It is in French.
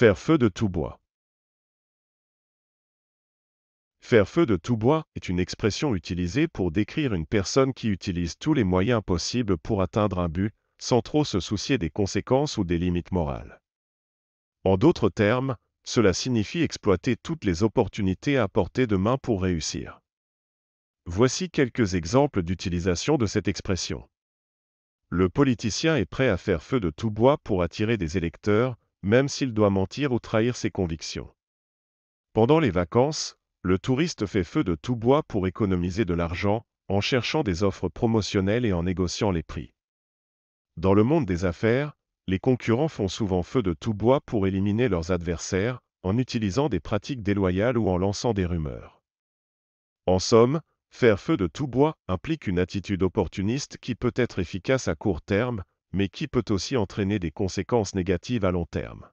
Faire feu de tout bois. Faire feu de tout bois est une expression utilisée pour décrire une personne qui utilise tous les moyens possibles pour atteindre un but, sans trop se soucier des conséquences ou des limites morales. En d'autres termes, cela signifie exploiter toutes les opportunités à portée de main pour réussir. Voici quelques exemples d'utilisation de cette expression. Le politicien est prêt à faire feu de tout bois pour attirer des électeurs, même s'il doit mentir ou trahir ses convictions. Pendant les vacances, le touriste fait feu de tout bois pour économiser de l'argent, en cherchant des offres promotionnelles et en négociant les prix. Dans le monde des affaires, les concurrents font souvent feu de tout bois pour éliminer leurs adversaires, en utilisant des pratiques déloyales ou en lançant des rumeurs. En somme, faire feu de tout bois implique une attitude opportuniste qui peut être efficace à court terme, mais qui peut aussi entraîner des conséquences négatives à long terme.